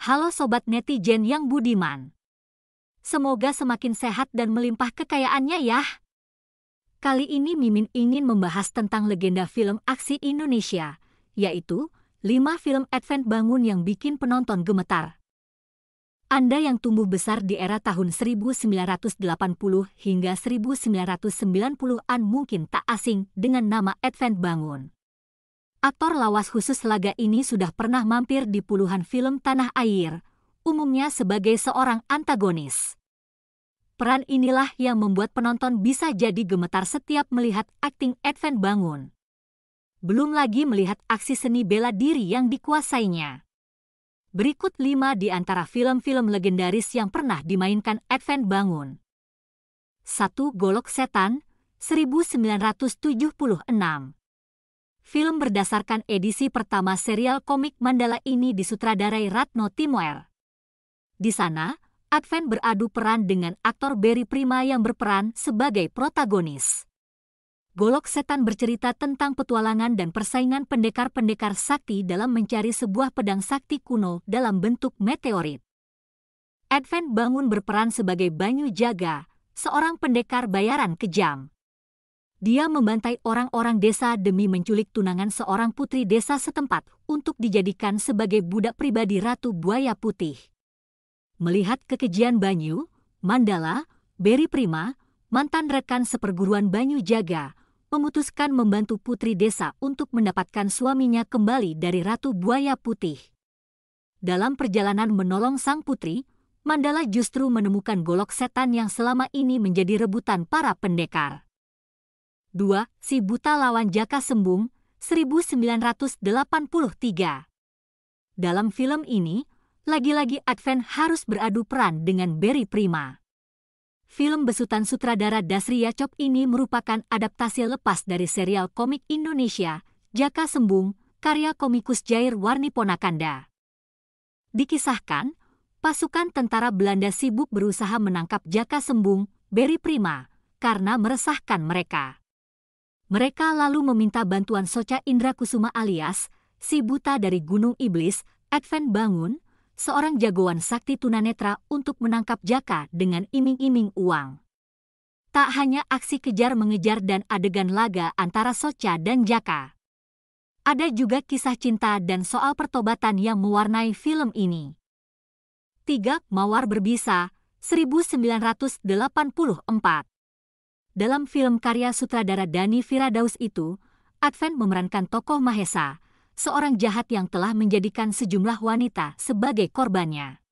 Halo sobat netizen yang budiman. Semoga semakin sehat dan melimpah kekayaannya ya. Kali ini Mimin ingin membahas tentang legenda film aksi Indonesia, yaitu 5 film Advent Bangun yang bikin penonton gemetar. Anda yang tumbuh besar di era tahun 1980 hingga 1990-an mungkin tak asing dengan nama Advent Bangun. Aktor lawas khusus laga ini sudah pernah mampir di puluhan film tanah air, umumnya sebagai seorang antagonis. Peran inilah yang membuat penonton bisa jadi gemetar setiap melihat akting Advent Bangun. Belum lagi melihat aksi seni bela diri yang dikuasainya. Berikut lima di antara film-film legendaris yang pernah dimainkan Advent Bangun. 1. Golok Setan, 1976 Film berdasarkan edisi pertama serial komik Mandala ini disutradarai Ratno Timoer. Di sana, Advent beradu peran dengan aktor Barry Prima yang berperan sebagai protagonis. Golok Setan bercerita tentang petualangan dan persaingan pendekar-pendekar sakti dalam mencari sebuah pedang sakti kuno dalam bentuk meteorit. Advent Bangun berperan sebagai Banyu Jaga, seorang pendekar bayaran kejam. Dia membantai orang-orang desa demi menculik tunangan seorang putri desa setempat untuk dijadikan sebagai budak pribadi Ratu Buaya Putih. Melihat kekejian Banyu, Mandala, Beri Prima, mantan rekan seperguruan Banyu Jaga, memutuskan membantu putri desa untuk mendapatkan suaminya kembali dari Ratu Buaya Putih. Dalam perjalanan menolong sang putri, Mandala justru menemukan golok setan yang selama ini menjadi rebutan para pendekar. 2. Si Buta Lawan Jaka Sembung, 1983. Dalam film ini, lagi-lagi Advent harus beradu peran dengan Barry Prima. Film besutan sutradara Dasri Yacob ini merupakan adaptasi lepas dari serial komik Indonesia, Jaka Sembung, karya komikus Jair Warni Ponakanda. Dikisahkan, pasukan tentara Belanda sibuk berusaha menangkap Jaka Sembung, Barry Prima, karena meresahkan mereka. Mereka lalu meminta bantuan Socha Indra Kusuma alias, si buta dari Gunung Iblis, Advent Bangun, seorang jagoan sakti tunanetra untuk menangkap Jaka dengan iming-iming uang. Tak hanya aksi kejar-mengejar dan adegan laga antara Socha dan Jaka. Ada juga kisah cinta dan soal pertobatan yang mewarnai film ini. 3. Mawar Berbisa, 1984 dalam film karya sutradara Dani Firadaus itu, Advent memerankan tokoh Mahesa, seorang jahat yang telah menjadikan sejumlah wanita sebagai korbannya.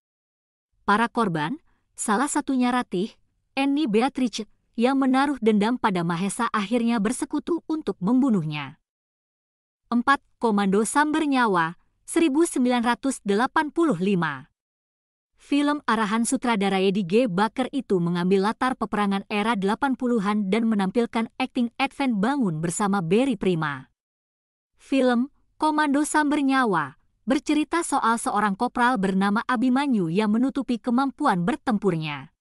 Para korban, salah satunya Ratih, Eni Beatrice, yang menaruh dendam pada Mahesa akhirnya bersekutu untuk membunuhnya. 4. Komando Sambernyawa, Nyawa 1985 Film arahan sutradara Eddie G. Baker itu mengambil latar peperangan era 80-an dan menampilkan akting Advent Bangun bersama Barry Prima. Film Komando Samber Nyawa bercerita soal seorang kopral bernama Abimanyu yang menutupi kemampuan bertempurnya.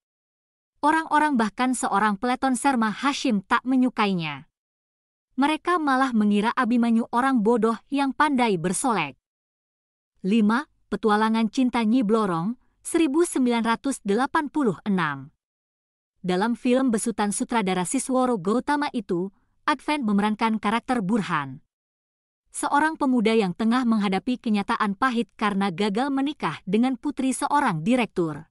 Orang-orang bahkan seorang peleton Serma Hashim tak menyukainya. Mereka malah mengira Abimanyu orang bodoh yang pandai bersolek. 5. Petualangan Cinta Nyi Blorong 1986. Dalam film besutan sutradara Sisworo Gautama itu, Advent memerankan karakter Burhan. Seorang pemuda yang tengah menghadapi kenyataan pahit karena gagal menikah dengan putri seorang direktur.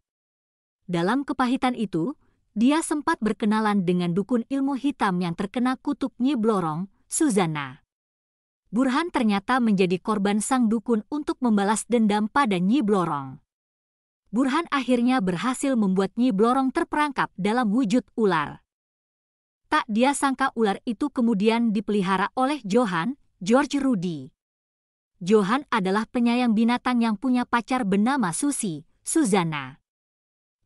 Dalam kepahitan itu, dia sempat berkenalan dengan dukun ilmu hitam yang terkena kutuk Nyi Blorong, Suzana. Burhan ternyata menjadi korban sang dukun untuk membalas dendam pada Nyi Blorong. Burhan akhirnya berhasil membuat Nyi Blorong terperangkap dalam wujud ular. Tak dia sangka ular itu kemudian dipelihara oleh Johan, George Rudy. Johan adalah penyayang binatang yang punya pacar bernama Susi, Suzana.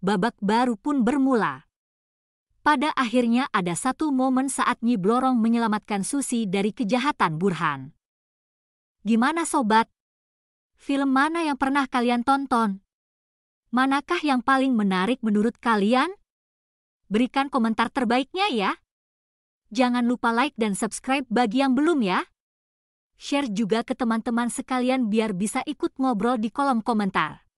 Babak baru pun bermula. Pada akhirnya ada satu momen saat Nyi Blorong menyelamatkan Susi dari kejahatan Burhan. Gimana sobat? Film mana yang pernah kalian tonton? Manakah yang paling menarik menurut kalian? Berikan komentar terbaiknya ya. Jangan lupa like dan subscribe bagi yang belum ya. Share juga ke teman-teman sekalian biar bisa ikut ngobrol di kolom komentar.